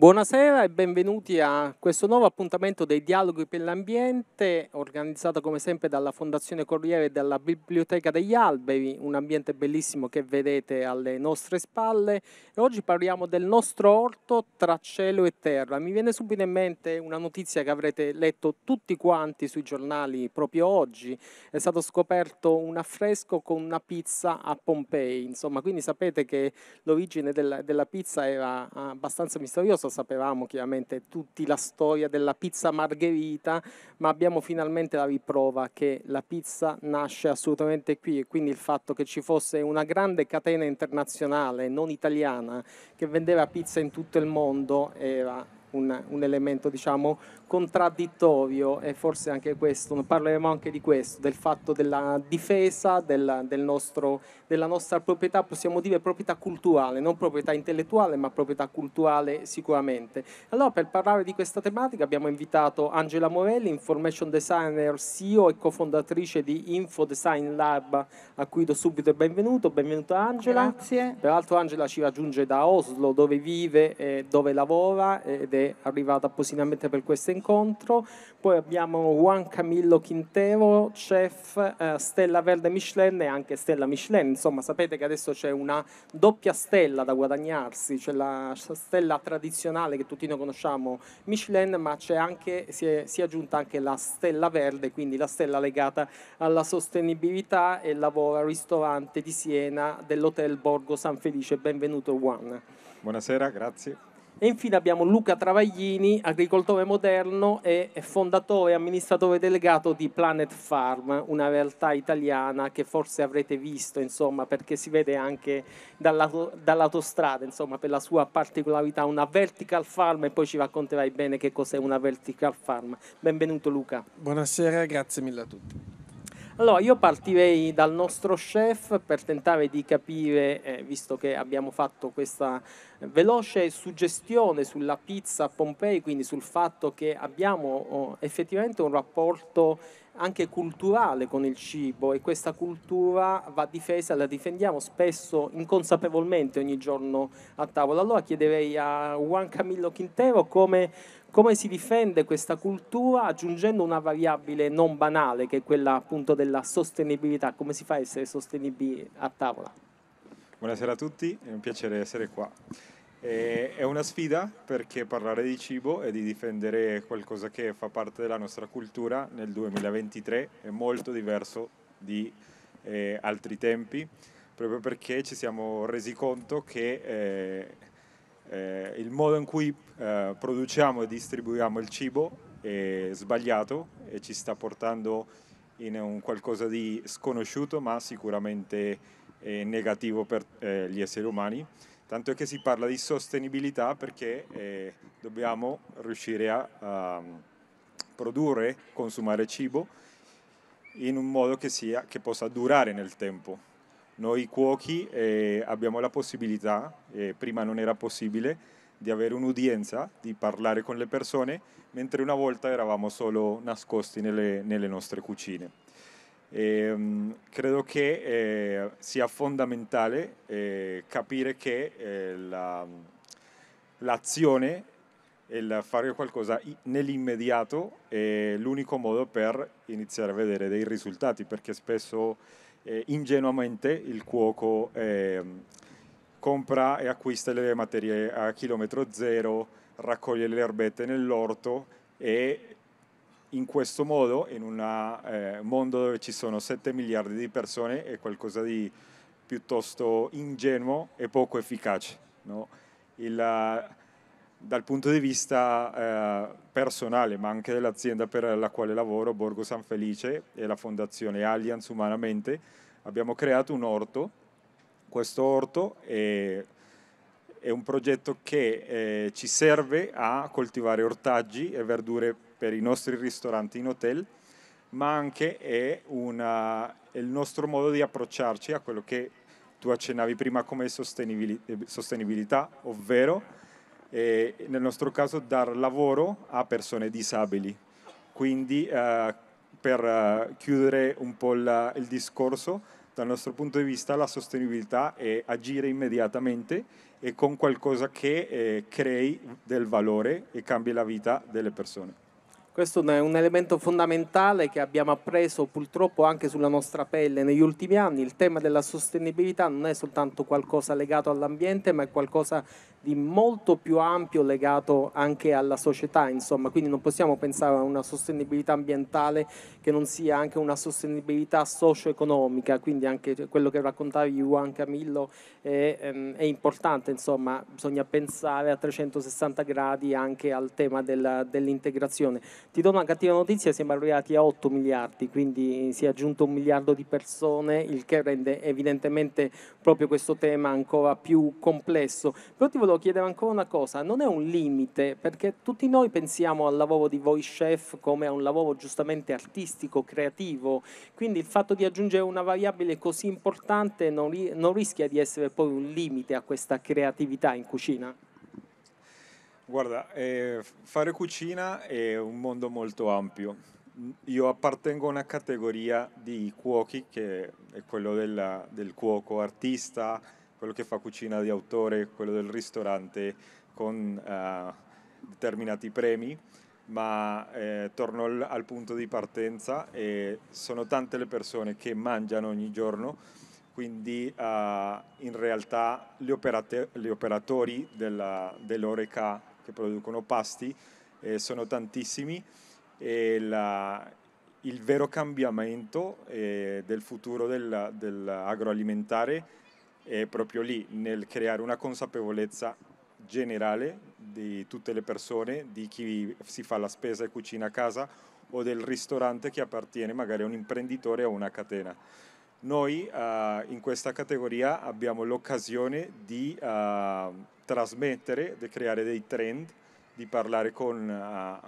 Buonasera e benvenuti a questo nuovo appuntamento dei Dialoghi per l'Ambiente, organizzato come sempre dalla Fondazione Corriere e dalla Biblioteca degli Alberi, un ambiente bellissimo che vedete alle nostre spalle. E oggi parliamo del nostro orto tra cielo e terra. Mi viene subito in mente una notizia che avrete letto tutti quanti sui giornali proprio oggi. È stato scoperto un affresco con una pizza a Pompei, insomma, quindi sapete che l'origine della, della pizza era abbastanza misteriosa sapevamo chiaramente tutti la storia della pizza margherita, ma abbiamo finalmente la riprova che la pizza nasce assolutamente qui e quindi il fatto che ci fosse una grande catena internazionale, non italiana, che vendeva pizza in tutto il mondo era un, un elemento diciamo, contraddittorio e forse anche questo, parleremo anche di questo, del fatto della difesa del, del nostro, della nostra proprietà, possiamo dire proprietà culturale, non proprietà intellettuale ma proprietà culturale sicuramente. Allora per parlare di questa tematica abbiamo invitato Angela Morelli, information designer, CEO e cofondatrice di Info Design Lab a cui do subito il benvenuto, benvenuta Angela. Grazie. Peraltro Angela ci raggiunge da Oslo dove vive, e dove lavora ed è è arrivata appositamente per questo incontro. Poi abbiamo Juan Camillo Quintero, chef eh, Stella Verde Michelin e anche Stella Michelin. Insomma, sapete che adesso c'è una doppia stella da guadagnarsi, c'è la stella tradizionale che tutti noi conosciamo, Michelin, ma c'è anche, si, è, si è aggiunta anche la stella verde, quindi la stella legata alla sostenibilità e lavoro al ristorante di Siena dell'Hotel Borgo San Felice. Benvenuto Juan. Buonasera, grazie. E infine abbiamo Luca Travaglini, agricoltore moderno e fondatore e amministratore delegato di Planet Farm, una realtà italiana che forse avrete visto, insomma, perché si vede anche dall'autostrada, insomma, per la sua particolarità, una vertical farm e poi ci racconterai bene che cos'è una vertical farm. Benvenuto Luca. Buonasera, grazie mille a tutti. Allora, io partirei dal nostro chef per tentare di capire, eh, visto che abbiamo fatto questa eh, veloce suggestione sulla pizza a Pompei, quindi sul fatto che abbiamo oh, effettivamente un rapporto anche culturale con il cibo e questa cultura va difesa, la difendiamo spesso inconsapevolmente ogni giorno a tavola. Allora chiederei a Juan Camillo Quintero come come si difende questa cultura aggiungendo una variabile non banale che è quella appunto della sostenibilità? Come si fa a essere sostenibili a tavola? Buonasera a tutti, è un piacere essere qua. È una sfida perché parlare di cibo e di difendere qualcosa che fa parte della nostra cultura nel 2023 è molto diverso di eh, altri tempi, proprio perché ci siamo resi conto che eh, eh, il modo in cui eh, produciamo e distribuiamo il cibo è sbagliato e ci sta portando in un qualcosa di sconosciuto ma sicuramente eh, negativo per eh, gli esseri umani. Tanto è che si parla di sostenibilità perché eh, dobbiamo riuscire a, a mm, produrre, consumare cibo in un modo che, sia, che possa durare nel tempo noi cuochi eh, abbiamo la possibilità, eh, prima non era possibile, di avere un'udienza, di parlare con le persone, mentre una volta eravamo solo nascosti nelle, nelle nostre cucine. E, ehm, credo che eh, sia fondamentale eh, capire che eh, la, l'azione e il fare qualcosa nell'immediato è l'unico modo per iniziare a vedere dei risultati, perché spesso eh, ingenuamente il cuoco eh, compra e acquista le materie a chilometro zero, raccoglie le erbette nell'orto e in questo modo, in un eh, mondo dove ci sono 7 miliardi di persone, è qualcosa di piuttosto ingenuo e poco efficace. No? Il, dal punto di vista eh, personale, ma anche dell'azienda per la quale lavoro, Borgo San Felice e la fondazione Allianz Umanamente, abbiamo creato un orto. Questo orto è, è un progetto che eh, ci serve a coltivare ortaggi e verdure per i nostri ristoranti in hotel, ma anche è, una, è il nostro modo di approcciarci a quello che tu accennavi prima come sostenibilità, ovvero e nel nostro caso dar lavoro a persone disabili. Quindi eh, per eh, chiudere un po' la, il discorso, dal nostro punto di vista la sostenibilità è agire immediatamente e con qualcosa che eh, crei del valore e cambi la vita delle persone. Questo è un elemento fondamentale che abbiamo appreso purtroppo anche sulla nostra pelle negli ultimi anni. Il tema della sostenibilità non è soltanto qualcosa legato all'ambiente, ma è qualcosa di molto più ampio legato anche alla società, insomma, quindi non possiamo pensare a una sostenibilità ambientale che non sia anche una sostenibilità socio-economica, quindi anche quello che raccontavi Juan Camillo è, ehm, è importante, insomma, bisogna pensare a 360 gradi anche al tema della, dell'integrazione. Ti do una cattiva notizia, siamo arrivati a 8 miliardi, quindi si è aggiunto un miliardo di persone, il che rende evidentemente proprio questo tema ancora più complesso. Però ti volevo Paolo chiedeva ancora una cosa, non è un limite, perché tutti noi pensiamo al lavoro di voice chef come a un lavoro giustamente artistico, creativo, quindi il fatto di aggiungere una variabile così importante non, ri- non rischia di essere poi un limite a questa creatività in cucina? Guarda, eh, fare cucina è un mondo molto ampio. Mhmm, io appartengo a una categoria di cuochi che è quello della, del cuoco artista, quello che fa cucina di autore, quello del ristorante, con uh, determinati premi, ma eh, torno al, al, punto di partenza e sono tante le persone che mangiano ogni giorno, quindi uh, in realtà gli, operate, gli operatori della, dell'Oreca che producono pasti eh, sono tantissimi e la, il vero cambiamento eh, del futuro del, dell'agroalimentare è proprio lì nel creare una consapevolezza generale di tutte le persone, di chi si fa la spesa e cucina a casa o del ristorante che appartiene magari a un imprenditore o a una catena. Noi eh, in questa categoria abbiamo l'occasione di eh, trasmettere, di creare dei trend, di parlare con eh,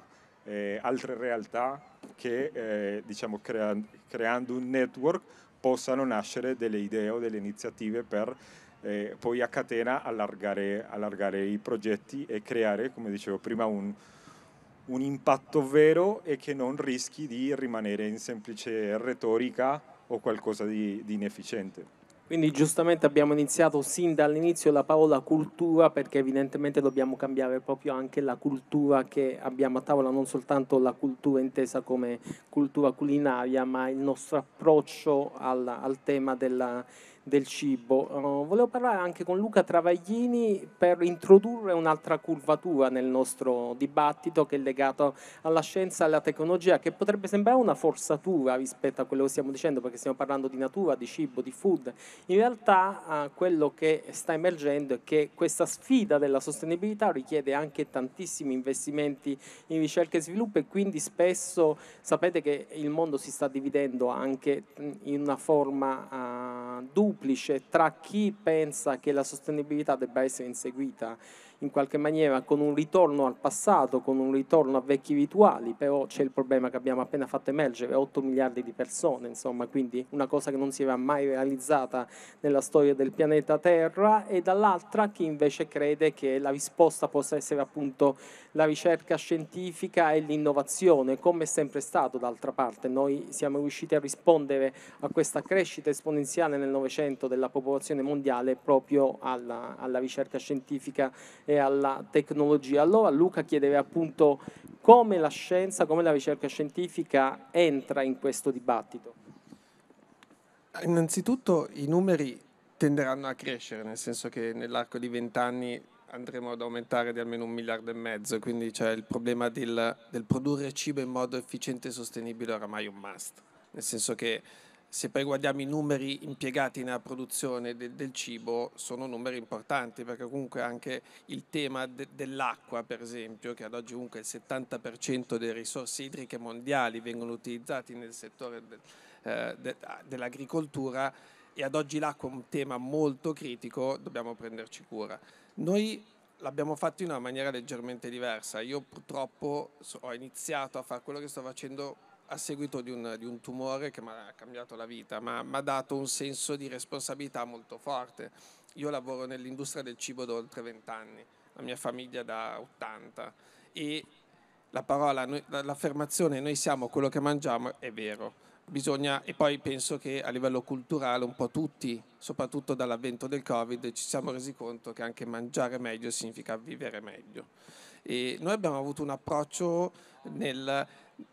eh altre realtà che eh, diciamo crea- creando un network possano nascere delle idee o delle iniziative per eh, poi a catena allargare, allargare, i progetti e creare, come dicevo prima, un, un impatto vero e che non rischi di rimanere in semplice retorica o qualcosa di, di inefficiente. Quindi giustamente abbiamo iniziato sin dall'inizio la parola cultura perché evidentemente dobbiamo cambiare proprio anche la cultura che abbiamo a tavola, non soltanto la cultura intesa come cultura culinaria, ma il nostro approccio al, al tema della, del cibo. Uh, volevo parlare anche con Luca Travaglini per introdurre un'altra curvatura nel nostro dibattito che è legato alla scienza e alla tecnologia, che potrebbe sembrare una forzatura rispetto a quello che stiamo dicendo, perché stiamo parlando di natura, di cibo, di food. In realtà uh, quello che sta emergendo è che questa sfida della sostenibilità richiede anche tantissimi investimenti in ricerca e sviluppo e quindi spesso sapete che il mondo si sta dividendo anche mm, in una forma uh, eh, duale duplice tra chi pensa che la sostenibilità debba essere inseguita in qualche maniera con un ritorno al passato, con un ritorno a vecchi rituali, però c'è il problema che abbiamo appena fatto emergere, 8 miliardi di persone, insomma, quindi una cosa che non si era mai realizzata nella storia del pianeta Terra e dall'altra chi invece crede che la risposta possa essere appunto la ricerca scientifica e l'innovazione, come è sempre stato d'altra parte. Noi siamo riusciti a rispondere a questa crescita esponenziale nel Novecento della popolazione mondiale proprio alla, alla ricerca scientifica e e alla tecnologia. Allora Luca chiedeva appunto come la scienza, come la ricerca scientifica entra in questo dibattito. Innanzitutto i numeri tenderanno a crescere, nel senso che nell'arco di vent'anni andremo ad aumentare di almeno un miliardo e mezzo, quindi c'è il problema del, del produrre cibo in modo efficiente e sostenibile oramai un must, nel senso che se poi guardiamo i numeri impiegati nella produzione de- del cibo, sono numeri importanti, perché comunque anche il tema de- dell'acqua, per esempio, che ad oggi comunque il 70% delle risorse idriche mondiali vengono utilizzate nel settore de- eh, dell'agricoltura, e ad oggi l'acqua è un tema molto critico, dobbiamo prenderci cura. Noi l'abbiamo fatto in una maniera leggermente diversa. Io purtroppo ho iniziato a fare quello che sto facendo a seguito di un, di un tumore che mi ha cambiato la vita, ma mi ha dato un senso di responsabilità molto forte. Io lavoro nell'industria del cibo da oltre 20 anni, la mia famiglia da 80 e la parola, l'affermazione noi siamo quello che mangiamo è vero. Bisogna, e poi penso che a livello culturale un po' tutti, soprattutto dall'avvento del Covid, ci siamo resi conto che anche mangiare meglio significa vivere meglio. E noi abbiamo avuto un approccio nel,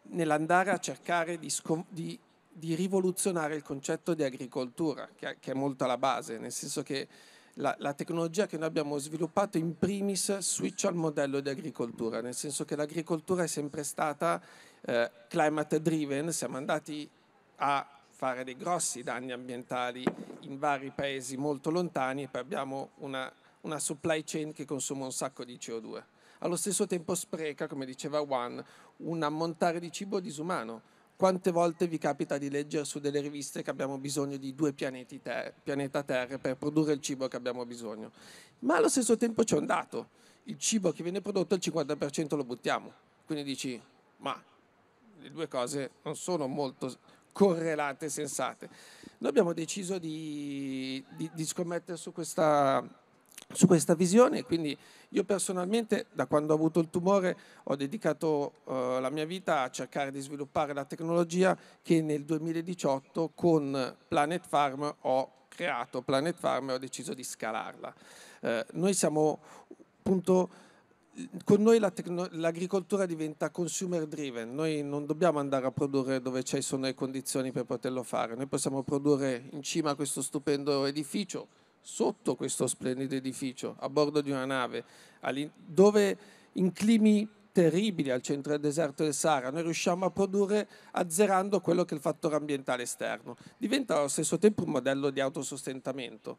nell'andare a cercare di, scom- di, di, rivoluzionare il concetto di agricoltura, che, che, è molto alla base, nel senso che la, la, tecnologia che noi abbiamo sviluppato in primis switch al modello di agricoltura, nel senso che l'agricoltura è sempre stata eh, climate driven, siamo andati a fare dei grossi danni ambientali in vari paesi molto lontani e poi abbiamo una, una supply chain che consuma un sacco di CO2 allo stesso tempo spreca, come diceva Juan, un ammontare di cibo disumano. Quante volte vi capita di leggere su delle riviste che abbiamo bisogno di due pianeti ter- pianeta Terra per produrre il cibo che abbiamo bisogno? Ma allo stesso tempo c'è un dato, il cibo che viene prodotto il 50% lo buttiamo. Quindi dici, ma le due cose non sono molto correlate e sensate. Noi abbiamo deciso di, di, di scommettere su questa, su questa visione, quindi io personalmente, da quando ho avuto il tumore, ho dedicato eh, la mia vita a cercare di sviluppare la tecnologia che nel 2018 con Planet Farm ho creato, Planet Farm e ho deciso di scalarla. Eh, noi siamo appunto con noi l'agricoltura diventa consumer driven, noi non dobbiamo andare a produrre dove ci sono le condizioni per poterlo fare, noi possiamo produrre in cima a questo stupendo edificio, sotto questo splendido edificio, a bordo di una nave, dove in climi terribili al centro del deserto del Sahara, noi riusciamo a produrre azzerando quello che è il fattore ambientale esterno. Diventa allo stesso tempo un modello di autosostentamento.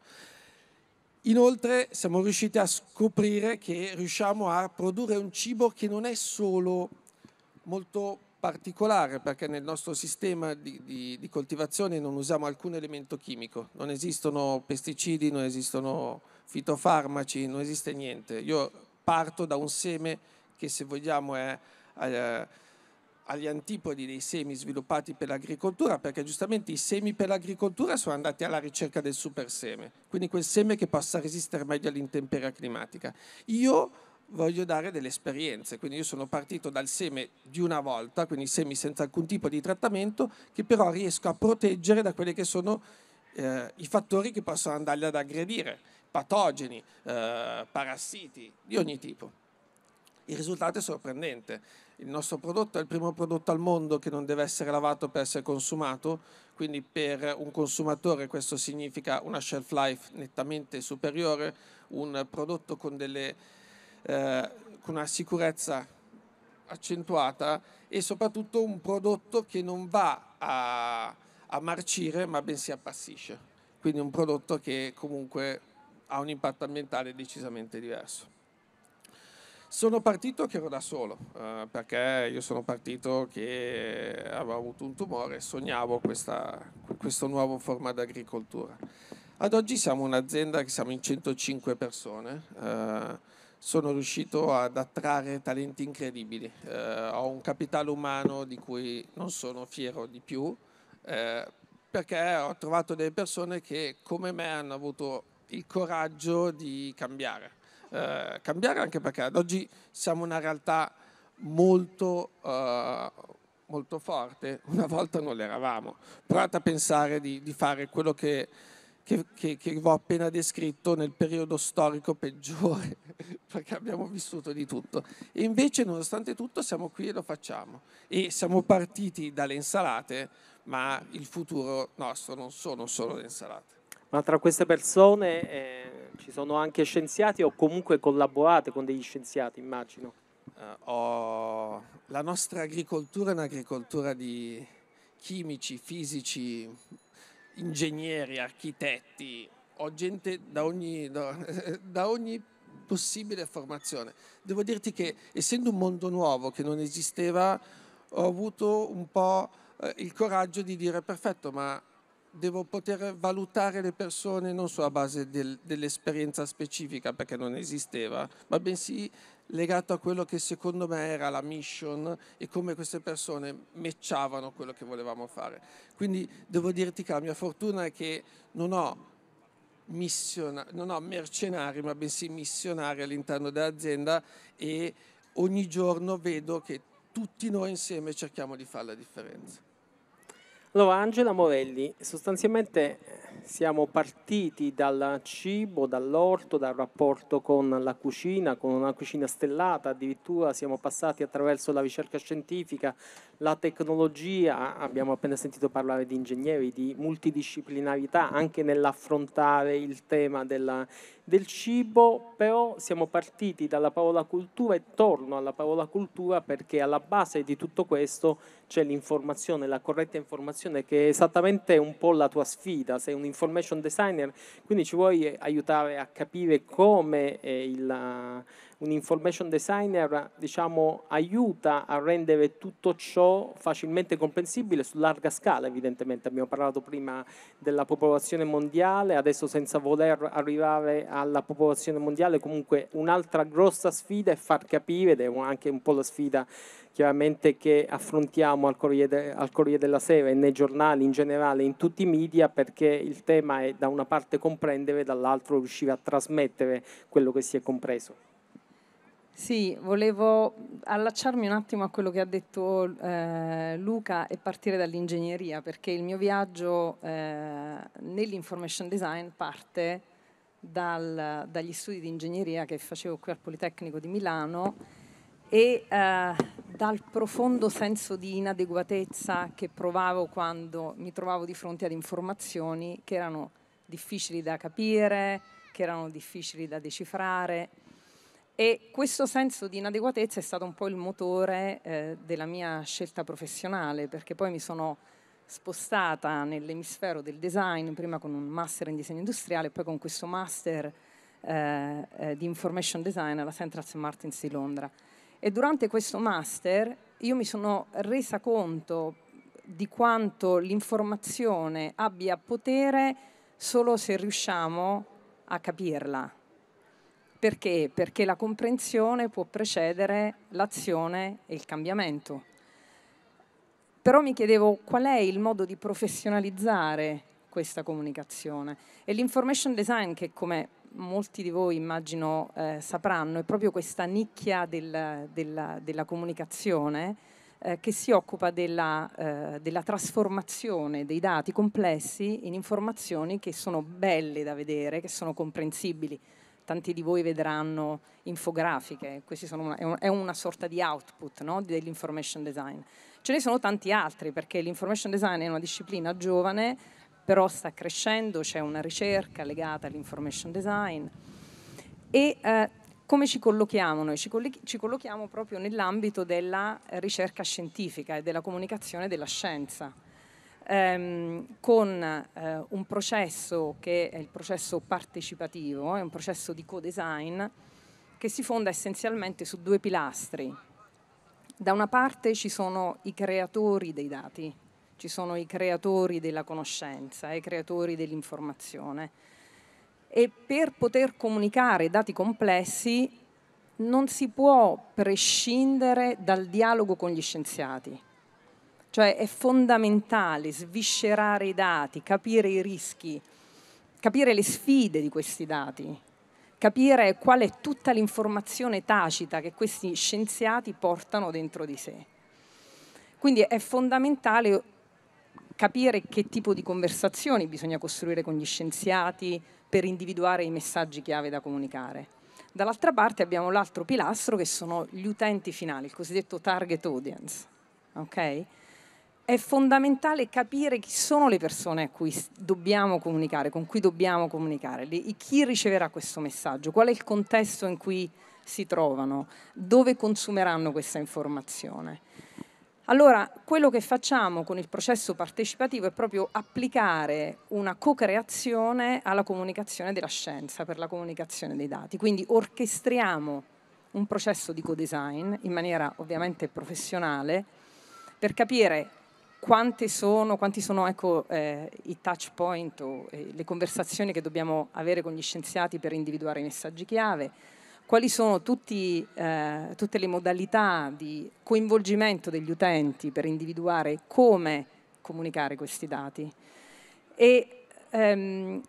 Inoltre siamo riusciti a scoprire che riusciamo a produrre un cibo che non è solo molto particolare perché nel nostro sistema di, di, di, coltivazione non usiamo alcun elemento chimico, non esistono pesticidi, non esistono fitofarmaci, non esiste niente. Io parto da un seme che se vogliamo è eh, agli antipodi dei semi sviluppati per l'agricoltura, perché giustamente i semi per l'agricoltura sono andati alla ricerca del superseme, quindi quel seme che possa resistere meglio all'intemperia climatica. Io voglio dare delle esperienze, quindi io sono partito dal seme di una volta, quindi semi senza alcun tipo di trattamento, che però riesco a proteggere da quelli che sono eh, i fattori che possono andarli ad aggredire, patogeni, eh, parassiti di ogni tipo. Il risultato è sorprendente. Il nostro prodotto è il primo prodotto al mondo che non deve essere lavato per essere consumato, quindi per un consumatore questo significa una shelf life nettamente superiore, un prodotto con delle eh, con una sicurezza accentuata e soprattutto un prodotto che non va a, a marcire ma bensì appassisce, quindi un prodotto che comunque ha un impatto ambientale decisamente diverso. Sono partito che ero da solo, eh, perché io sono partito che avevo avuto un tumore e sognavo questa, questa nuova forma di agricoltura. Ad oggi siamo un'azienda che siamo in 105 persone, eh, sono riuscito ad attrarre talenti incredibili. Eh, ho un capitale umano di cui non sono fiero di più, eh, perché ho trovato delle persone che come me hanno avuto il coraggio di cambiare. Eh, cambiare anche perché ad oggi siamo una realtà molto, eh, molto forte, una volta non l'eravamo. Provate a pensare di, di fare quello che che, che, che vi ho appena descritto nel periodo storico peggiore, perché abbiamo vissuto di tutto. E invece, nonostante tutto, siamo qui e lo facciamo. E siamo partiti dalle insalate, ma il futuro nostro non sono solo le insalate. Ma tra queste persone eh, ci sono anche scienziati o comunque collaborate con degli scienziati, immagino. Uh, oh, la nostra agricoltura è un'agricoltura di chimici, fisici, ingegneri, architetti, ho gente da ogni, da, da ogni possibile formazione. Devo dirti che essendo un mondo nuovo che non esisteva, ho avuto un po' eh, il coraggio di dire perfetto, ma devo poter valutare le persone non sulla base del, dell'esperienza specifica, perché non esisteva, ma bensì legato a quello che secondo me era la mission e come queste persone matchavano quello che volevamo fare. Quindi devo dirti che la mia fortuna è che non ho, missiona- non ho mercenari, ma bensì missionari all'interno dell'azienda e ogni giorno vedo che tutti noi insieme cerchiamo di fare la differenza. Allora, Angela Morelli, sostanzialmente eh, siamo partiti dal cibo, dall'orto, dal rapporto con la cucina, con una cucina stellata, addirittura siamo passati attraverso la ricerca scientifica, la tecnologia, abbiamo appena sentito parlare di ingegneri, di multidisciplinarità anche nell'affrontare il tema della, del cibo, però siamo partiti dalla parola cultura e torno alla parola cultura perché alla base di tutto questo c'è l'informazione, la corretta informazione informazione che è esattamente un po' la tua sfida, sei un information designer, quindi ci vuoi aiutare a capire come il un information designer diciamo, aiuta a rendere tutto ciò facilmente comprensibile su larga scala evidentemente, abbiamo parlato prima della popolazione mondiale, adesso senza voler arrivare alla popolazione mondiale comunque un'altra grossa sfida è far capire, ed è anche un po' la sfida chiaramente che affrontiamo al Corriere, al Corriere della Sera e nei giornali in generale, in tutti i media, perché il tema è da una parte comprendere, dall'altro riuscire a trasmettere quello che si è compreso. Sì, volevo allacciarmi un attimo a quello che ha detto eh, Luca e partire dall'ingegneria, perché il mio viaggio eh, nell'information design parte dal, dagli studi di ingegneria che facevo qui al Politecnico di Milano e eh, dal profondo senso di inadeguatezza che provavo quando mi trovavo di fronte ad informazioni che erano difficili da capire, che erano difficili da decifrare e questo senso di inadeguatezza è stato un po' il motore eh, della mia scelta professionale, perché poi mi sono spostata nell'emisfero del design, prima con un master in disegno industriale e poi con questo master eh, eh, di information design alla Central St. Martins di Londra. E durante questo master io mi sono resa conto di quanto l'informazione abbia potere solo se riusciamo a capirla, perché? Perché la comprensione può precedere l'azione e il cambiamento. Però mi chiedevo qual è il modo di professionalizzare questa comunicazione e l'information design che come molti di voi immagino eh, sapranno è proprio questa nicchia del, della, della, comunicazione eh, che si occupa della, eh, della, trasformazione dei dati complessi in informazioni che sono belle da vedere, che sono comprensibili tanti di voi vedranno infografiche, una, è una sorta di output no? dell'information design. Ce ne sono tanti altri perché l'information design è una disciplina giovane, però sta crescendo, c'è una ricerca legata all'information design. E eh, come ci collochiamo noi? Ci, ci collochiamo proprio nell'ambito della ricerca scientifica e della comunicazione della scienza ehm, con eh, un processo che è il processo partecipativo, è un processo di co-design che si fonda essenzialmente su due pilastri. Da una parte ci sono i creatori dei dati, ci sono i creatori della conoscenza, i creatori dell'informazione. E per poter comunicare dati complessi non si può prescindere dal dialogo con gli scienziati. Cioè è fondamentale sviscerare i dati, capire i rischi, capire le sfide di questi dati, capire qual è tutta l'informazione tacita che questi scienziati portano dentro di sé. Quindi è fondamentale capire che tipo di conversazioni bisogna costruire con gli scienziati per individuare i messaggi chiave da comunicare. Dall'altra parte abbiamo l'altro pilastro che sono gli utenti finali, il cosiddetto target audience. Okay? è fondamentale capire chi sono le persone a cui dobbiamo comunicare, con cui dobbiamo comunicare, chi riceverà questo messaggio, qual è il contesto in cui si trovano, dove consumeranno questa informazione. Allora, quello che facciamo con il processo partecipativo è proprio applicare una co-creazione alla comunicazione della scienza, per la comunicazione dei dati. Quindi orchestriamo un processo di co-design in maniera ovviamente professionale per capire quante sono, quanti sono ecco, eh, i touch point o eh, le conversazioni che dobbiamo avere con gli scienziati per individuare i messaggi chiave, quali sono tutti, eh, tutte le modalità di coinvolgimento degli utenti per individuare come comunicare questi dati. E ehm,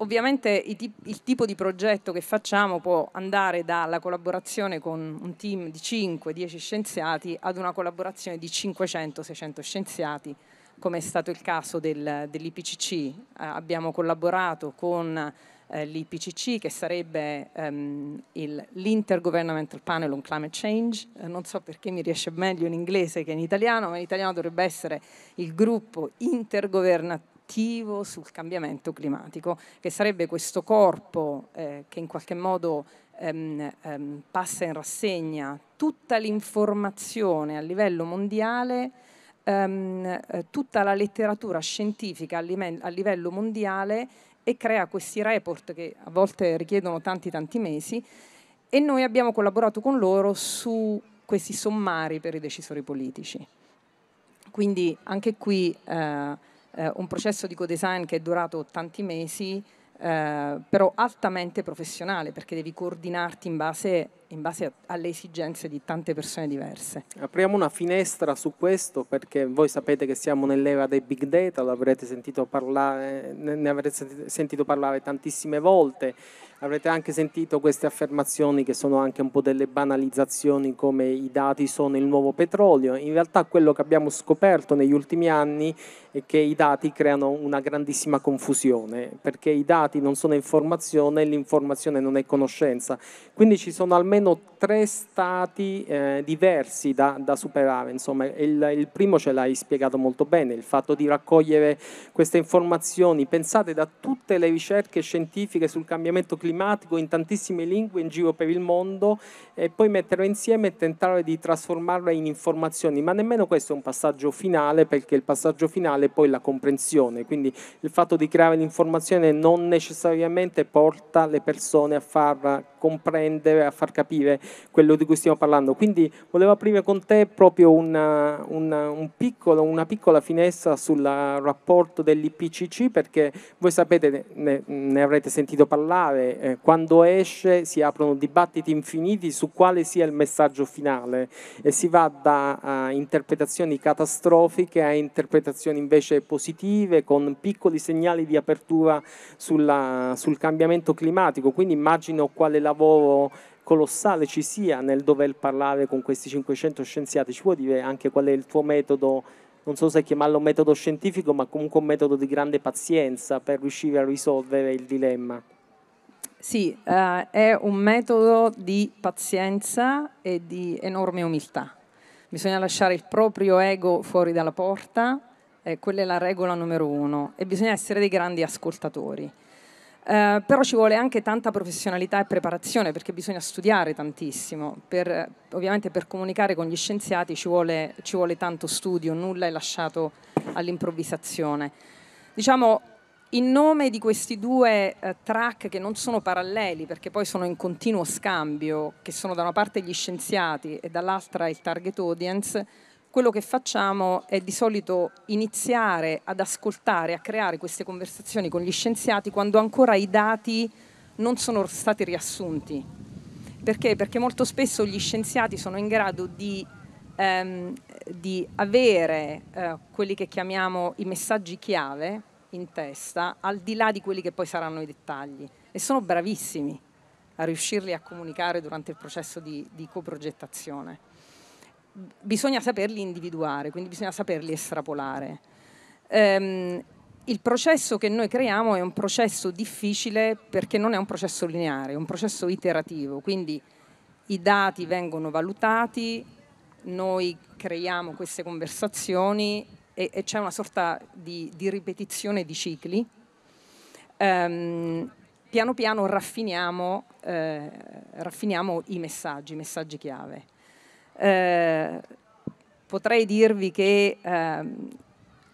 ovviamente il tipo di progetto che facciamo può andare dalla collaborazione con un team di 5-10 scienziati ad una collaborazione di 500-600 scienziati, come è stato il caso del, dell'IPCC. Eh, abbiamo collaborato con eh, l'IPCC, che sarebbe ehm, il, l'Intergovernmental Panel on Climate Change. Eh, non so perché mi riesce meglio in inglese che in italiano, ma in italiano dovrebbe essere il gruppo intergovernativo attivo sul cambiamento climatico, che sarebbe questo corpo eh, che in qualche modo ehm, ehm, passa in rassegna tutta l'informazione a livello mondiale, ehm, eh, tutta la letteratura scientifica a, live- a livello mondiale e crea questi report che a volte richiedono tanti tanti mesi e noi abbiamo collaborato con loro su questi sommari per i decisori politici. Quindi anche qui eh, eh, un processo di co-design che è durato tanti mesi, eh, però altamente professionale perché devi coordinarti in base, in base alle esigenze di tante persone diverse. Apriamo una finestra su questo perché voi sapete che siamo nell'era dei big data, l'avrete sentito parlare, ne avrete sentito parlare tantissime volte avrete anche sentito queste affermazioni che sono anche un po' delle banalizzazioni come i dati sono il nuovo petrolio. In realtà quello che abbiamo scoperto negli ultimi anni è che i dati creano una grandissima confusione, perché i dati non sono informazione e l'informazione non è conoscenza. Quindi ci sono almeno tre stati eh, diversi da, da, superare. Insomma, il, il primo ce l'hai spiegato molto bene, il fatto di raccogliere queste informazioni pensate da tutte le ricerche scientifiche sul cambiamento climatico climatico in tantissime lingue in giro per il mondo e poi metterlo insieme e tentare di trasformarla in informazioni, ma nemmeno questo è un passaggio finale perché il passaggio finale è poi la comprensione, quindi il fatto di creare l'informazione non necessariamente porta le persone a farla comprendere, a far capire quello di cui stiamo parlando. Quindi volevo aprire con te proprio una, una, un piccolo, una piccola finestra sul rapporto dell'IPCC perché voi sapete, ne, ne avrete sentito parlare, eh, quando esce si aprono dibattiti infiniti su quale sia il messaggio finale e si va da uh, interpretazioni catastrofiche a interpretazioni invece positive con piccoli segnali di apertura sulla, sul cambiamento climatico. Quindi immagino quale è la lavoro colossale ci sia nel dover parlare con questi 500 scienziati, ci vuoi dire anche qual è il tuo metodo, non so se chiamarlo metodo scientifico, ma comunque un metodo di grande pazienza per riuscire a risolvere il dilemma? Sì, eh, è un metodo di pazienza e di enorme umiltà. Bisogna lasciare il proprio ego fuori dalla porta, eh, quella è la regola numero uno, e bisogna essere dei grandi ascoltatori. Eh, però ci vuole anche tanta professionalità e preparazione perché bisogna studiare tantissimo. Per, eh, ovviamente per comunicare con gli scienziati ci vuole, ci vuole tanto studio, nulla è lasciato all'improvvisazione. Diciamo, in nome di questi due eh, track che non sono paralleli perché poi sono in continuo scambio, che sono da una parte gli scienziati e dall'altra il target audience, quello che facciamo è di solito iniziare ad ascoltare, a creare queste conversazioni con gli scienziati quando ancora i dati non sono stati riassunti. Perché? Perché molto spesso gli scienziati sono in grado di, ehm, di avere eh, quelli che chiamiamo i messaggi chiave in testa, al di là di quelli che poi saranno i dettagli. E sono bravissimi a riuscirli a comunicare durante il processo di, di coprogettazione bisogna saperli individuare, quindi bisogna saperli estrapolare. Um, il processo che noi creiamo è un processo difficile perché non è un processo lineare, è un processo iterativo, quindi i dati vengono valutati, noi creiamo queste conversazioni e, e c'è una sorta di, di ripetizione di cicli. Um, piano piano raffiniamo, eh, raffiniamo i messaggi, i messaggi chiave. Eh, potrei dirvi che ehm,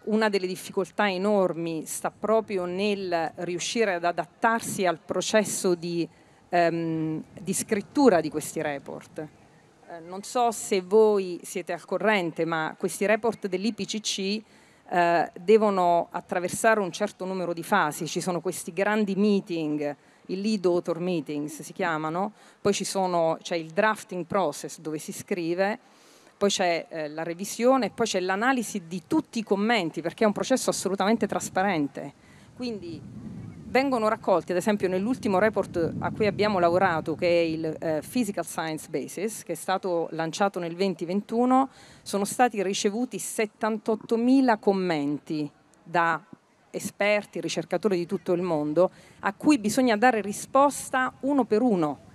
una delle difficoltà enormi sta proprio nel riuscire ad adattarsi al processo di, ehm, di scrittura di questi report. Eh, non so se voi siete al corrente, ma questi report dell'IPCC eh, devono attraversare un certo numero di fasi, ci sono questi grandi meeting i lead author meetings si chiamano, poi c'è il drafting process dove si scrive, poi c'è eh, la revisione, poi c'è l'analisi di tutti i commenti perché è un processo assolutamente trasparente. Quindi vengono raccolti, ad esempio nell'ultimo report a cui abbiamo lavorato, che è il eh, Physical Science Basis, che è stato lanciato nel 2021, sono stati ricevuti 78.000 commenti da esperti, ricercatori di tutto il mondo, a cui bisogna dare risposta uno per uno.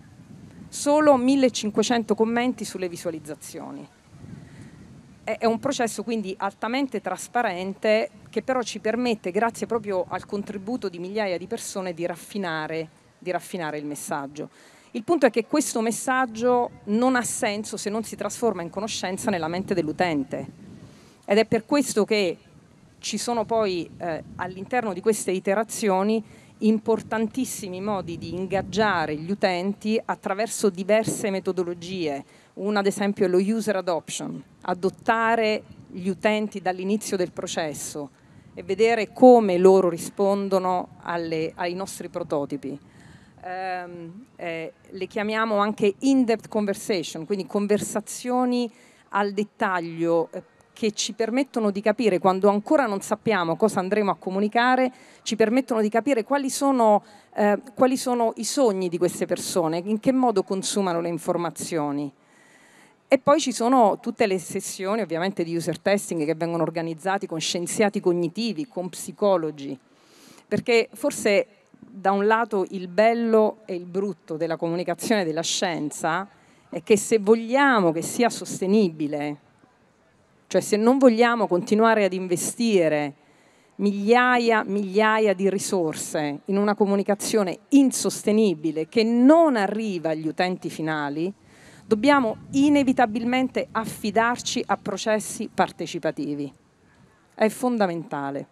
Solo 1500 commenti sulle visualizzazioni. È un processo quindi altamente trasparente che però ci permette, grazie proprio al contributo di migliaia di persone, di raffinare, di raffinare il messaggio. Il punto è che questo messaggio non ha senso se non si trasforma in conoscenza nella mente dell'utente. Ed è per questo che ci sono poi eh, all'interno di queste iterazioni importantissimi modi di ingaggiare gli utenti attraverso diverse metodologie. Una ad esempio è lo user adoption, adottare gli utenti dall'inizio del processo e vedere come loro rispondono alle, ai nostri prototipi. Um, eh, le chiamiamo anche in-depth conversation, quindi conversazioni al dettaglio, eh, che ci permettono di capire, quando ancora non sappiamo cosa andremo a comunicare, ci permettono di capire quali sono, eh, quali sono i sogni di queste persone, in che modo consumano le informazioni. E poi ci sono tutte le sessioni ovviamente di user testing che vengono organizzate con scienziati cognitivi, con psicologi, perché forse da un lato il bello e il brutto della comunicazione della scienza è che se vogliamo che sia sostenibile, cioè se non vogliamo continuare ad investire migliaia, migliaia di risorse in una comunicazione insostenibile che non arriva agli utenti finali, dobbiamo inevitabilmente affidarci a processi partecipativi. È fondamentale.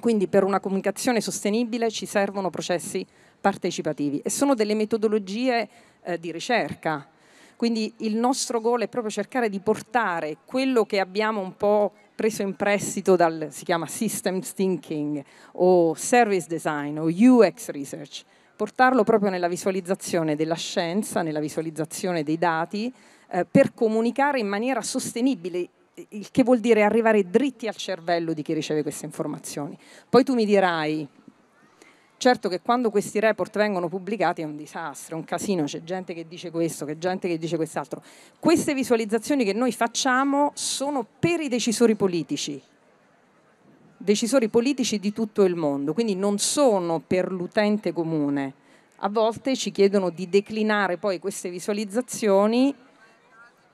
Quindi per una comunicazione sostenibile ci servono processi partecipativi e sono delle metodologie eh, di ricerca quindi il nostro goal è proprio cercare di portare quello che abbiamo un po' preso in prestito dal, si chiama systems thinking o service design o UX research, portarlo proprio nella visualizzazione della scienza, nella visualizzazione dei dati, eh, per comunicare in maniera sostenibile il che vuol dire arrivare dritti al cervello di chi riceve queste informazioni. Poi tu mi dirai, Certo che quando questi report vengono pubblicati è un disastro, è un casino, c'è gente che dice questo, c'è gente che dice quest'altro. Queste visualizzazioni che noi facciamo sono per i decisori politici, decisori politici di tutto il mondo, quindi non sono per l'utente comune. A volte ci chiedono di declinare poi queste visualizzazioni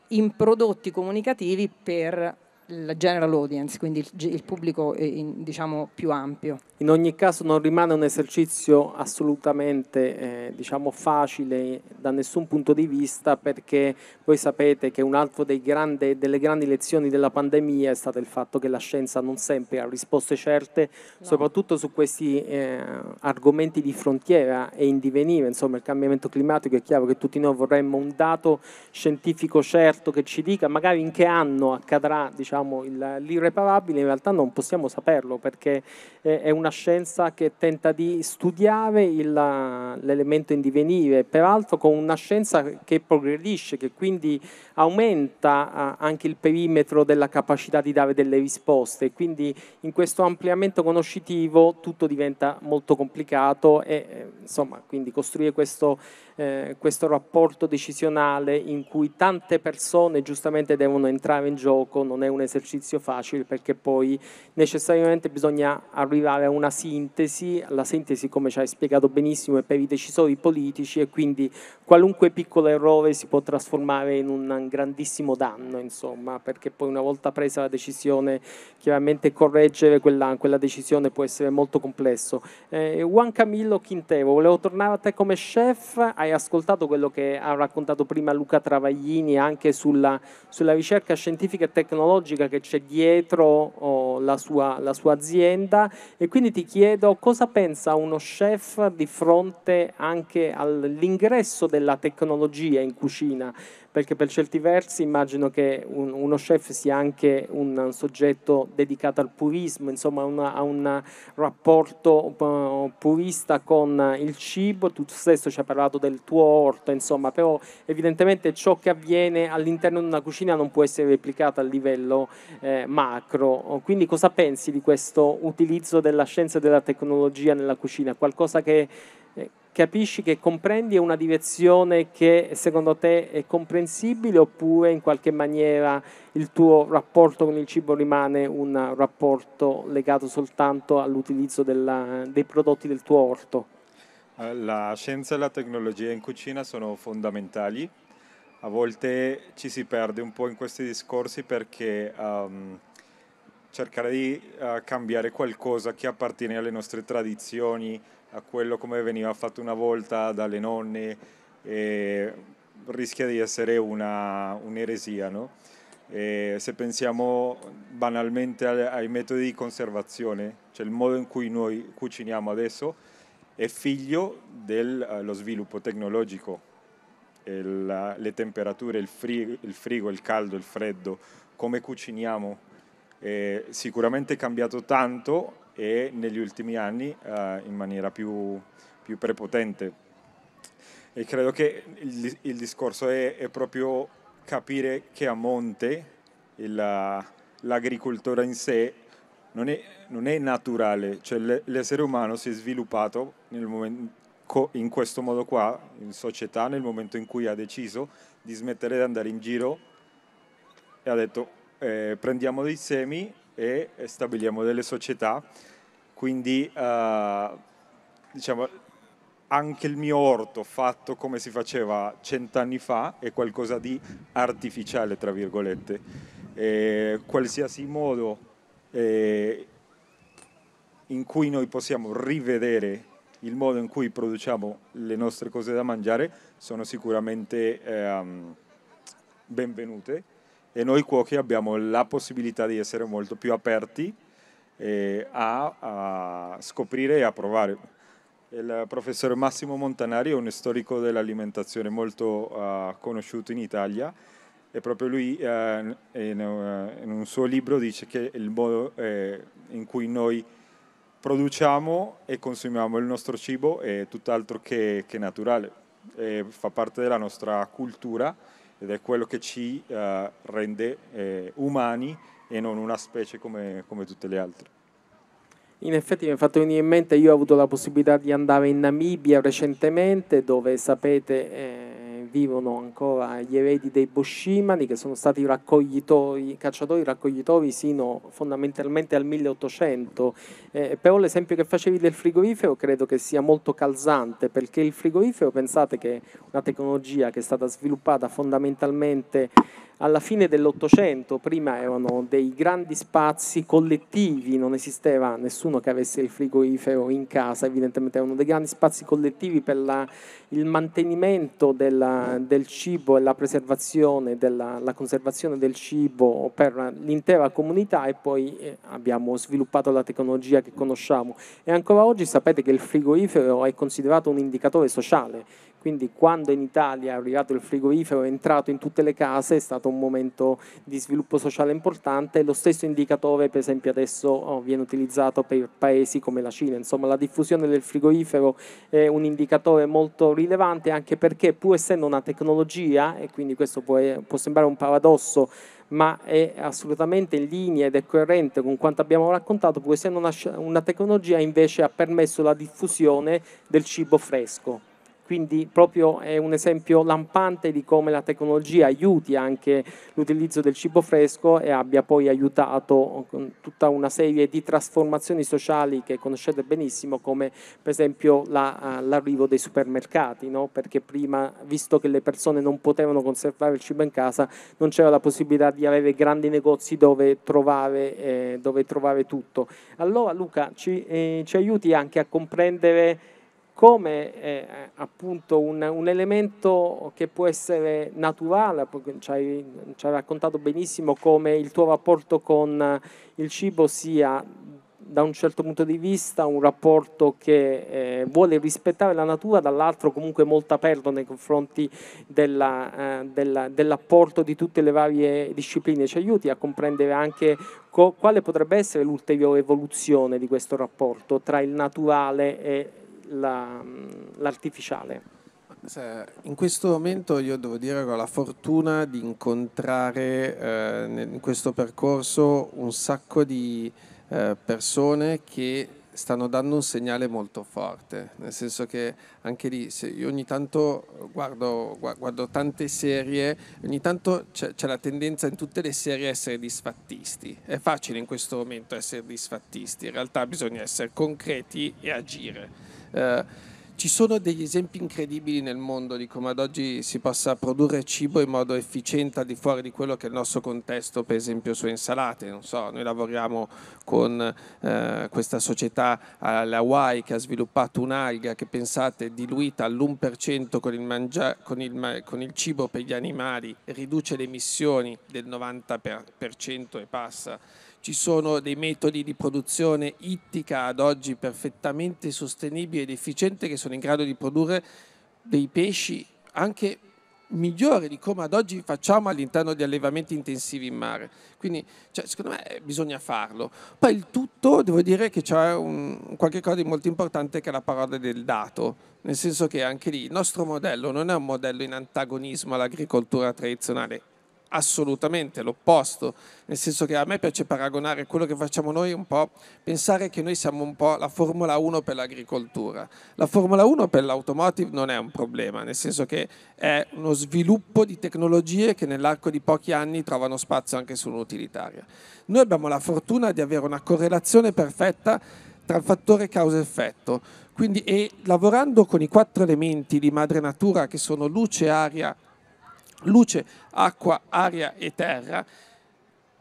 in prodotti comunicativi per la general audience, quindi il, il pubblico eh, in, diciamo, più ampio. In ogni caso non rimane un esercizio assolutamente eh, diciamo facile da nessun punto di vista perché voi sapete che un altro grandi, delle grandi lezioni della pandemia è stato il fatto che la scienza non sempre ha risposte certe, no. soprattutto su questi eh, argomenti di frontiera e in divenire, insomma il cambiamento climatico è chiaro che tutti noi vorremmo un dato scientifico certo che ci dica magari in che anno accadrà diciamo, diciamo, l'irreparabile in realtà non possiamo saperlo perché eh, è una scienza che tenta di studiare il, l'elemento in divenire, peraltro con una scienza che progredisce, che quindi aumenta anche il perimetro della capacità di dare delle risposte, quindi in questo ampliamento conoscitivo tutto diventa molto complicato e eh, insomma quindi costruire questo eh, questo rapporto decisionale in cui tante persone giustamente devono entrare in gioco non è un esercizio facile perché poi necessariamente bisogna arrivare a una sintesi, la sintesi come ci hai spiegato benissimo è per i decisori politici e quindi qualunque piccolo errore si può trasformare in un grandissimo danno, insomma, perché poi una volta presa la decisione, chiaramente correggere quella, quella decisione può essere molto complesso. Eh, Juan Camillo Quintero, volevo tornare a te come chef, hai ascoltato quello che ha raccontato prima Luca Travaglini anche sulla, sulla ricerca scientifica e tecnologica che c'è dietro oh, la, sua, la sua azienda e quindi ti chiedo cosa pensa uno chef di fronte anche all'ingresso del della tecnologia in cucina, perché per certi versi immagino che un, uno chef sia anche un, un, soggetto dedicato al purismo, insomma una, a un rapporto uh, purista con il cibo, tu stesso ci hai parlato del tuo orto, insomma, però evidentemente ciò che avviene all'interno di una cucina non può essere replicato a livello eh, macro, quindi cosa pensi di questo utilizzo della scienza e della tecnologia nella cucina? Qualcosa che... Eh, capisci che comprendi è una direzione che secondo te è comprensibile oppure in qualche maniera il tuo rapporto con il cibo rimane un rapporto legato soltanto all'utilizzo della, dei prodotti del tuo orto? Eh, la scienza e la tecnologia in cucina sono fondamentali. A volte ci si perde un po' in questi discorsi perché um, cercare di uh, cambiare qualcosa che appartiene alle nostre tradizioni, a quello come veniva fatto una volta dalle nonne rischia di essere una, un'eresia. No? se pensiamo banalmente ai metodi di conservazione, cioè il modo in cui noi cuciniamo adesso, è figlio dello eh, sviluppo tecnologico. Il, le temperature, il frigo, il frigo, il caldo, il freddo, come cuciniamo, è eh, sicuramente è cambiato tanto e negli ultimi anni eh, in maniera più, più, prepotente. E credo che il, il discorso è, è, proprio capire che a monte il, l'agricoltura in sé non è, non è naturale, cioè l'essere umano si è sviluppato momento, in questo modo qua, in società, nel momento in cui ha deciso di smettere di andare in giro e ha detto eh, prendiamo dei semi e eh, stabiliamo delle società. Quindi eh, diciamo, anche il mio orto fatto come si faceva cent'anni fa è qualcosa di artificiale, tra virgolette. E qualsiasi modo eh, in cui noi possiamo rivedere il modo in cui produciamo le nostre cose da mangiare sono sicuramente eh, benvenute e noi cuochi abbiamo la possibilità di essere molto più aperti eh, a, a, scoprire e a provare. Il professor Massimo Montanari è un storico dell'alimentazione molto uh, conosciuto in Italia e proprio lui uh, in, uh, in, un suo libro dice che il modo in cui noi produciamo e consumiamo il nostro cibo è tutt'altro che, che naturale, e fa parte della nostra cultura ed è quello che ci eh, rende eh, umani e non una specie come, come tutte le altre. In effetti mi è fatto venire in mente, io ho avuto la possibilità di andare in Namibia recentemente dove sapete... Eh vivono ancora gli eredi dei Boscimani che sono stati raccoglitori, cacciatori raccoglitori sino fondamentalmente al 1800. Eh, però l'esempio che facevi del frigorifero credo che sia molto calzante, perché il frigorifero, pensate che è una tecnologia che è stata sviluppata fondamentalmente alla fine dell'Ottocento, prima erano dei grandi spazi collettivi, non esisteva nessuno che avesse il frigorifero in casa, evidentemente erano dei grandi spazi collettivi per la il mantenimento della, del cibo e la preservazione, della, la conservazione del cibo per l'intera comunità e poi eh, abbiamo sviluppato la tecnologia che conosciamo. E ancora oggi sapete che il frigorifero è considerato un indicatore sociale quindi quando in Italia è arrivato il frigorifero, è entrato in tutte le case, è stato un momento di sviluppo sociale importante. Lo stesso indicatore, per esempio, adesso oh, viene utilizzato per paesi come la Cina. Insomma, la diffusione del frigorifero è un indicatore molto rilevante anche perché pur essendo una tecnologia, e quindi questo può, può sembrare un paradosso, ma è assolutamente in linea ed è coerente con quanto abbiamo raccontato, pur essendo una, una tecnologia invece ha permesso la diffusione del cibo fresco. Quindi proprio è un esempio lampante di come la tecnologia aiuti anche l'utilizzo del cibo fresco e abbia poi aiutato con tutta una serie di trasformazioni sociali che conoscete benissimo, come per esempio la, eh, l'arrivo dei supermercati, no? perché prima, visto che le persone non potevano conservare il cibo in casa, non c'era la possibilità di avere grandi negozi dove trovare, eh, dove trovare tutto. Allora Luca, ci, eh, ci aiuti anche a comprendere come eh, appunto un, un, elemento che può essere naturale, ci hai, ci hai, raccontato benissimo come il tuo rapporto con eh, il cibo sia da un certo punto di vista un rapporto che eh, vuole rispettare la natura, dall'altro comunque molto aperto nei confronti della, eh, della, dell'apporto di tutte le varie discipline. Ci aiuti a comprendere anche co- quale potrebbe essere l'ulteriore evoluzione di questo rapporto tra il naturale e la, l'artificiale. In questo momento io devo dire che ho la fortuna di incontrare eh, in questo percorso un sacco di eh, persone che stanno dando un segnale molto forte, nel senso che anche lì, io ogni tanto guardo, guardo tante serie, ogni tanto c'è, c'è, la tendenza in tutte le serie a essere disfattisti. È facile in questo momento essere disfattisti, in realtà bisogna essere concreti e agire. Eh, ci sono degli esempi incredibili nel mondo di come ad oggi si possa produrre cibo in modo efficiente al di fuori di quello che è il nostro contesto, per esempio su insalate. Non so, noi lavoriamo con eh, questa società eh, alle Hawaii che ha sviluppato un'alga che pensate diluita all'1% con il, mangia- con, il, con il, cibo per gli animali, riduce le emissioni del 90% per- e passa ci sono dei metodi di produzione ittica ad oggi perfettamente sostenibili ed efficienti che sono in grado di produrre dei pesci anche migliore di come ad oggi facciamo all'interno di allevamenti intensivi in mare. Quindi cioè, secondo me eh, bisogna farlo. Poi il tutto, devo dire che c'è un, qualche cosa di molto importante che è la parola del dato, nel senso che anche lì il nostro modello non è un modello in antagonismo all'agricoltura tradizionale, assolutamente l'opposto, nel senso che a me piace paragonare quello che facciamo noi un po', pensare che noi siamo un po' la Formula 1 per l'agricoltura. La Formula 1 per l'automotive non è un problema, nel senso che è uno sviluppo di tecnologie che nell'arco di pochi anni trovano spazio anche sull'utilitaria. Noi abbiamo la fortuna di avere una correlazione perfetta tra il fattore causa-effetto, quindi e lavorando con i quattro elementi di madre natura che sono luce, aria, luce, acqua, aria e terra,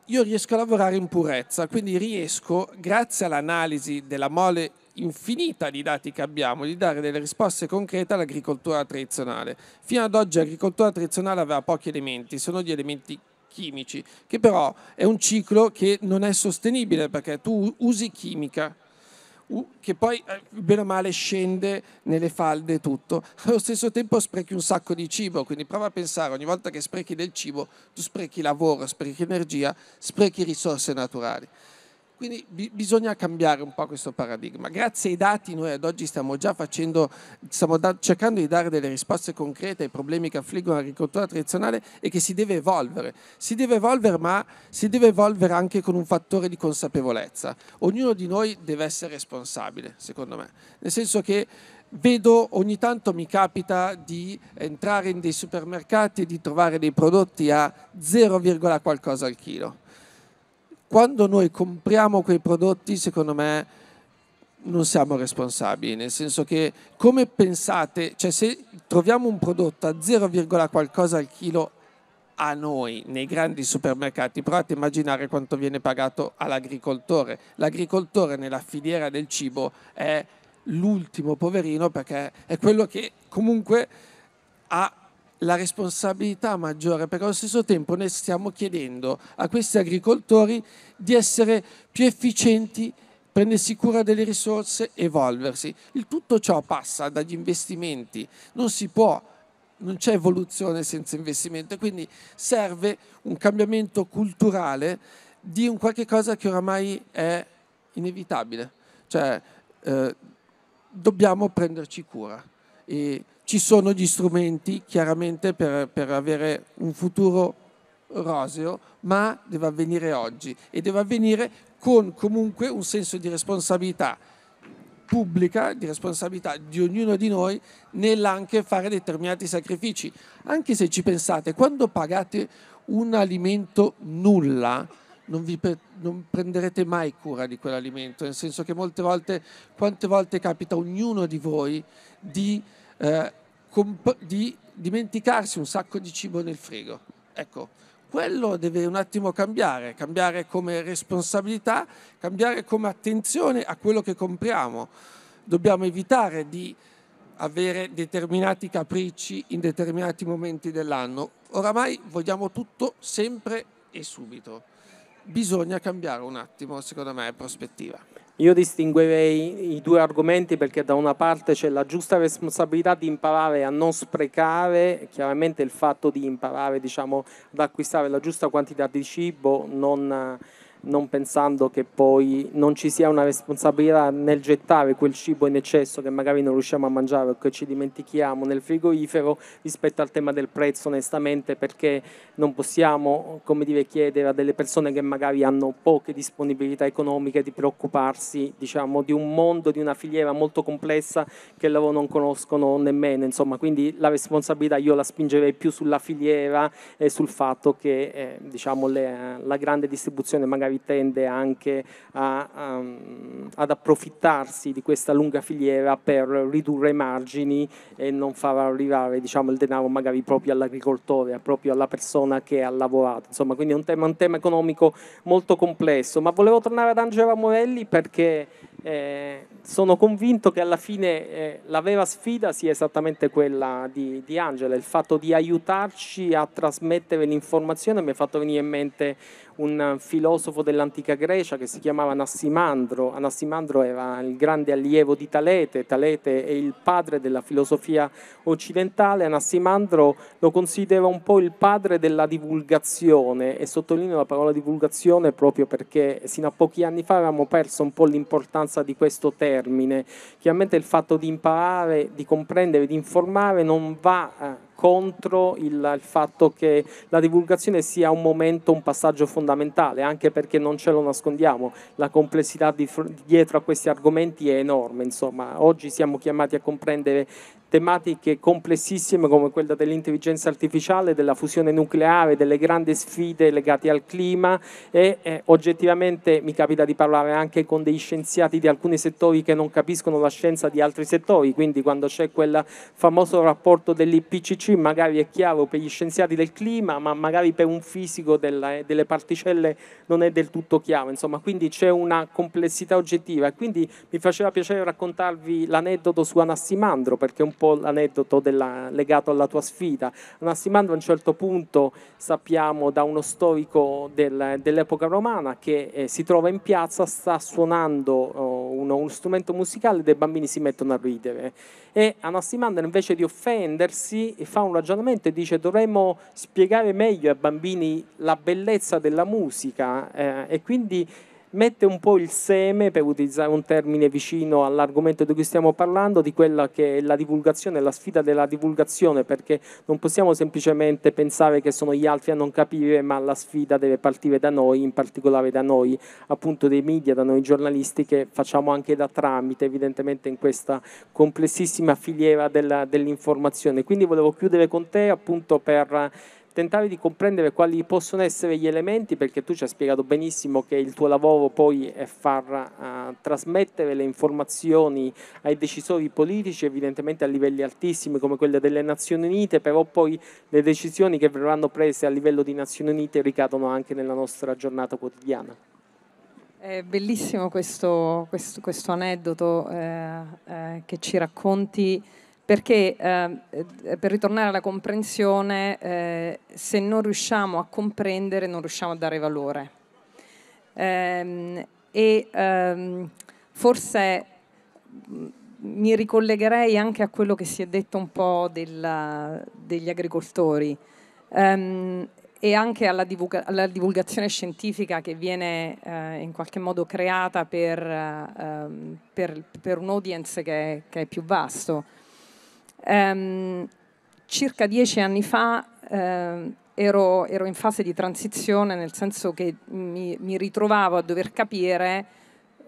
io riesco a lavorare in purezza, quindi riesco, grazie all'analisi della mole infinita di dati che abbiamo, di dare delle risposte concrete all'agricoltura tradizionale. Fino ad oggi l'agricoltura tradizionale aveva pochi elementi, sono gli elementi chimici, che però è un ciclo che non è sostenibile perché tu usi chimica che poi eh, bene o male scende nelle falde e tutto. Allo stesso tempo sprechi un sacco di cibo, quindi prova a pensare, ogni volta che sprechi del cibo, tu sprechi lavoro, sprechi energia, sprechi risorse naturali. Quindi bi- bisogna cambiare un po' questo paradigma. Grazie ai dati noi ad oggi stiamo già facendo, stiamo da- cercando di dare delle risposte concrete ai problemi che affliggono l'agricoltura tradizionale e che si deve evolvere. Si deve evolvere ma si deve evolvere anche con un fattore di consapevolezza. Ognuno di noi deve essere responsabile, secondo me. Nel senso che vedo ogni tanto mi capita di entrare in dei supermercati e di trovare dei prodotti a 0, qualcosa al chilo quando noi compriamo quei prodotti, secondo me non siamo responsabili, nel senso che come pensate, cioè se troviamo un prodotto a 0, qualcosa al chilo a noi nei grandi supermercati, provate a immaginare quanto viene pagato all'agricoltore. L'agricoltore nella filiera del cibo è l'ultimo poverino perché è quello che comunque ha la responsabilità maggiore, perché allo stesso tempo noi stiamo chiedendo a questi agricoltori di essere più efficienti, prendersi cura delle risorse, evolversi. Il tutto ciò passa dagli investimenti, non si può non c'è evoluzione senza investimento, quindi serve un cambiamento culturale di un qualche cosa che oramai è inevitabile, cioè eh, dobbiamo prenderci cura. E ci sono gli strumenti chiaramente per, per avere un futuro roseo, ma deve avvenire oggi e deve avvenire con comunque un senso di responsabilità pubblica, di responsabilità di ognuno di noi nell'anche fare determinati sacrifici. Anche se ci pensate, quando pagate un alimento nulla, non, vi pre- non prenderete mai cura di quell'alimento, nel senso che molte volte, quante volte capita a ognuno di voi di eh, di dimenticarsi un sacco di cibo nel frigo. Ecco, quello deve un attimo cambiare, cambiare come responsabilità, cambiare come attenzione a quello che compriamo. Dobbiamo evitare di avere determinati capricci in determinati momenti dell'anno. Oramai vogliamo tutto sempre e subito. Bisogna cambiare un attimo, secondo me, prospettiva. Io distinguerei i due argomenti perché da una parte c'è la giusta responsabilità di imparare a non sprecare, chiaramente il fatto di imparare diciamo, ad acquistare la giusta quantità di cibo, non non pensando che poi non ci sia una responsabilità nel gettare quel cibo in eccesso che magari non riusciamo a mangiare o che ci dimentichiamo nel frigorifero rispetto al tema del prezzo onestamente perché non possiamo come dire, chiedere a delle persone che magari hanno poche disponibilità economiche di preoccuparsi diciamo, di un mondo, di una filiera molto complessa che loro non conoscono nemmeno. Insomma, quindi la responsabilità io la spingerei più sulla filiera e sul fatto che eh, diciamo, le, la grande distribuzione magari poi tende anche a, a, ad approfittarsi di questa lunga filiera per ridurre i margini e non far arrivare diciamo, il denaro magari proprio all'agricoltore, proprio alla persona che ha lavorato. Insomma, quindi è un tema, un tema economico molto complesso. Ma volevo tornare ad Angela Morelli perché eh, sono convinto che alla fine eh, la vera sfida sia esattamente quella di, di, Angela, il fatto di aiutarci a trasmettere l'informazione. Mi è fatto venire in mente un filosofo dell'antica Grecia che si chiamava Anassimandro. Anassimandro era il grande allievo di Talete, Talete è il padre della filosofia occidentale, Anassimandro lo considera un po' il padre della divulgazione e sottolineo la parola divulgazione proprio perché sino a pochi anni fa avevamo perso un po' l'importanza bassa di questo termine. Chiaramente il fatto di imparare, di comprendere, di informare non va eh, contro il, il, fatto che la divulgazione sia un momento, un passaggio fondamentale, anche perché non ce lo nascondiamo, la complessità di, dietro a questi argomenti è enorme, insomma, oggi siamo chiamati a comprendere tematiche complessissime come quella dell'intelligenza artificiale, della fusione nucleare, delle grandi sfide legate al clima e eh, oggettivamente mi capita di parlare anche con dei scienziati di alcuni settori che non capiscono la scienza di altri settori, quindi quando c'è quel famoso rapporto dell'IPCC magari è chiaro per gli scienziati del clima, ma magari per un fisico della, eh, delle particelle non è del tutto chiaro, insomma, quindi c'è una complessità oggettiva e quindi mi faceva piacere raccontarvi l'aneddoto su Anassimandro perché un po' l'aneddoto della, legato alla tua sfida. Nassimando a un certo punto sappiamo da uno storico del, dell'epoca romana che eh, si trova in piazza, sta suonando oh, uno, uno, strumento musicale e dei bambini si mettono a ridere. E Anassimandro invece di offendersi fa un ragionamento e dice dovremmo spiegare meglio ai bambini la bellezza della musica eh, e quindi mette un po' il seme, per utilizzare un termine vicino all'argomento di cui stiamo parlando, di quella che è la divulgazione, la sfida della divulgazione, perché non possiamo semplicemente pensare che sono gli altri a non capire, ma la sfida deve partire da noi, in particolare da noi, appunto dei media, da noi giornalisti che facciamo anche da tramite, evidentemente in questa complessissima filiera della, dell'informazione. Quindi volevo chiudere con te appunto per tentare di comprendere quali possono essere gli elementi, perché tu ci hai spiegato benissimo che il tuo lavoro poi è far uh, trasmettere le informazioni ai decisori politici, evidentemente a livelli altissimi come quelle delle Nazioni Unite, però poi le decisioni che verranno prese a livello di Nazioni Unite ricadono anche nella nostra giornata quotidiana. È bellissimo questo, questo, questo aneddoto eh, eh, che ci racconti perché ehm, eh, per ritornare alla comprensione, eh, se non riusciamo a comprendere non riusciamo a dare valore. Ehm, e ehm, forse mm, mi ricollegherei anche a quello che si è detto un po' della, degli agricoltori ehm, e anche alla, divulga, alla, divulgazione scientifica che viene eh, in qualche modo creata per, ehm, per, per un audience che è, che è più vasto. Ehm, circa dieci anni fa eh, ero, ero, in fase di transizione, nel senso che mi, mi ritrovavo a dover capire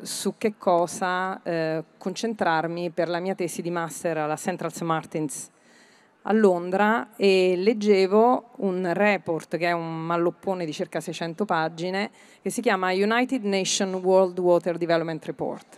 su che cosa eh, concentrarmi per la mia tesi di master alla Central St. Martins a Londra e leggevo un report che è un malloppone di circa 600 pagine che si chiama United Nations World Water Development Report.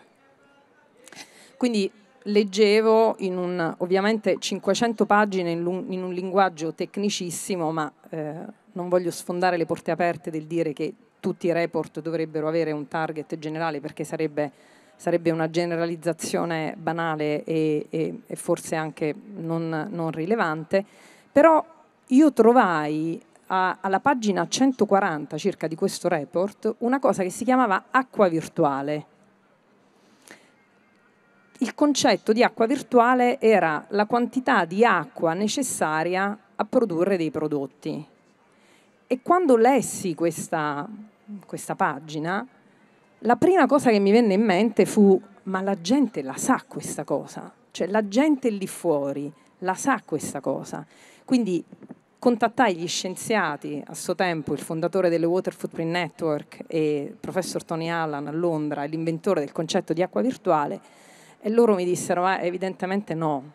Quindi leggevo in un, ovviamente 500 pagine in, un, linguaggio tecnicissimo, ma eh, non voglio sfondare le porte aperte del dire che tutti i report dovrebbero avere un target generale perché sarebbe, sarebbe una generalizzazione banale e, e, e forse anche non, non, rilevante, però io trovai a, alla pagina 140 circa di questo report una cosa che si chiamava acqua virtuale il concetto di acqua virtuale era la quantità di acqua necessaria a produrre dei prodotti. E quando lessi questa, questa pagina, la prima cosa che mi venne in mente fu ma la gente la sa questa cosa, cioè la gente lì fuori la sa questa cosa. Quindi contattai gli scienziati a suo tempo, il fondatore delle Water Footprint Network e il professor Tony Allan a Londra, l'inventore del concetto di acqua virtuale, e loro mi dissero, ah, evidentemente no,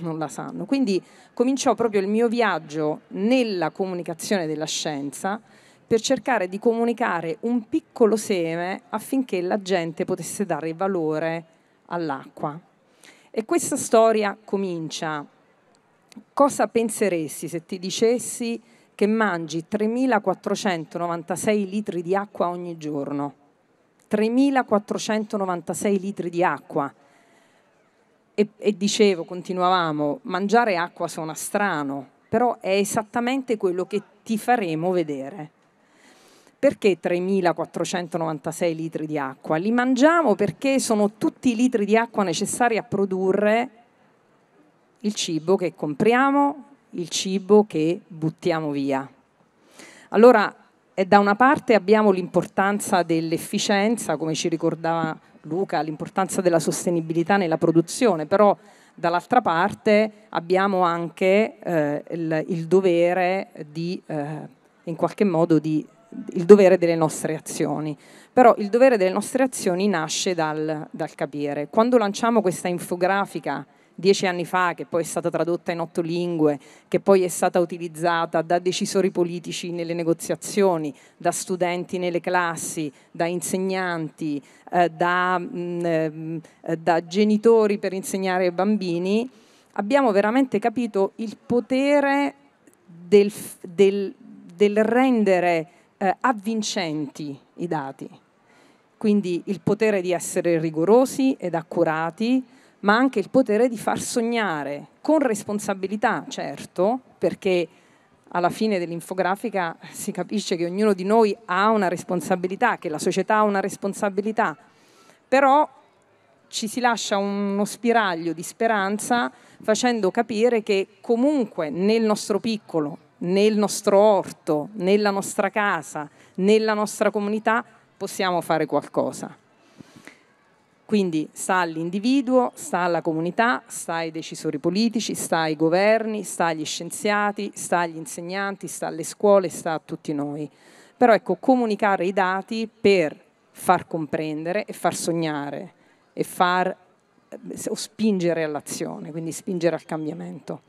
non la sanno. Quindi cominciò proprio il mio viaggio nella comunicazione della scienza per cercare di comunicare un piccolo seme affinché la gente potesse dare valore all'acqua. E questa storia comincia. Cosa penseresti se ti dicessi che mangi 3.496 litri di acqua ogni giorno? 3.496 litri di acqua e, e dicevo, continuavamo, mangiare acqua suona strano, però è esattamente quello che ti faremo vedere. Perché 3.496 litri di acqua? Li mangiamo perché sono tutti i litri di acqua necessari a produrre il cibo che compriamo, il cibo che buttiamo via. Allora, eh, da una parte abbiamo l'importanza dell'efficienza, come ci ricordava Luca l'importanza della sostenibilità nella produzione, però dall'altra parte abbiamo anche eh, il, il, dovere di, eh, in qualche modo, di, il dovere delle nostre azioni. Però il dovere delle nostre azioni nasce dal, dal capire. Quando lanciamo questa infografica dieci anni fa, che poi è stata tradotta in otto lingue, che poi è stata utilizzata da decisori politici nelle negoziazioni, da studenti nelle classi, da insegnanti, eh, da, mh, mm, eh, mm, da genitori per insegnare ai bambini, abbiamo veramente capito il potere del, del, del rendere eh, avvincenti i dati. Quindi il potere di essere rigorosi ed accurati, ma anche il potere di far sognare, con responsabilità, certo, perché alla fine dell'infografica si capisce che ognuno di noi ha una responsabilità, che la società ha una responsabilità, però ci si lascia uno spiraglio di speranza facendo capire che comunque nel nostro piccolo, nel nostro orto, nella nostra casa, nella nostra comunità possiamo fare qualcosa. Quindi sta all'individuo, sta alla comunità, sta ai decisori politici, sta ai governi, sta agli scienziati, sta agli insegnanti, sta alle scuole, sta a tutti noi. Però ecco, comunicare i dati per far comprendere e far sognare e far eh, o spingere all'azione, quindi spingere al cambiamento.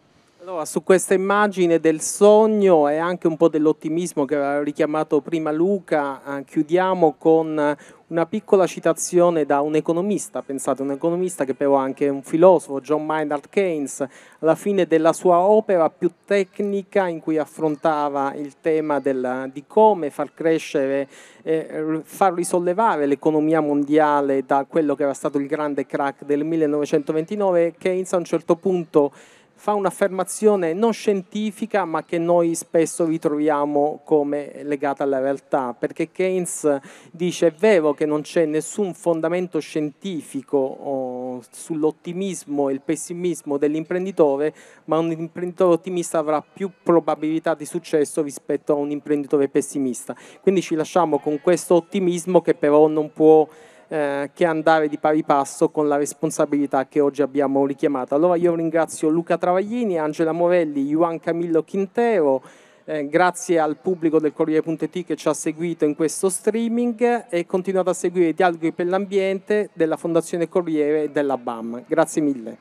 Allora, su questa immagine del sogno e anche un po' dell'ottimismo che aveva richiamato prima Luca, eh, chiudiamo con una piccola citazione da un economista, pensate, un economista che però è anche un filosofo, John Maynard Keynes, alla fine della sua opera più tecnica in cui affrontava il tema della, di come far crescere, eh, far risollevare l'economia mondiale da quello che era stato il grande crack del 1929. Keynes a un certo punto fa un'affermazione non scientifica ma che noi spesso ritroviamo come legata alla realtà, perché Keynes dice è vero che non c'è nessun fondamento scientifico oh, sull'ottimismo e il pessimismo dell'imprenditore, ma un imprenditore ottimista avrà più probabilità di successo rispetto a un imprenditore pessimista. Quindi ci lasciamo con questo ottimismo che però non può eh, che andare di pari passo con la responsabilità che oggi abbiamo richiamato. Allora io ringrazio Luca Travaglini, Angela Morelli, Juan Camillo Quintero, eh, grazie al pubblico del Corriere.it che ci ha seguito in questo streaming e continuate a seguire i dialoghi per l'ambiente della Fondazione Corriere e della BAM. Grazie mille.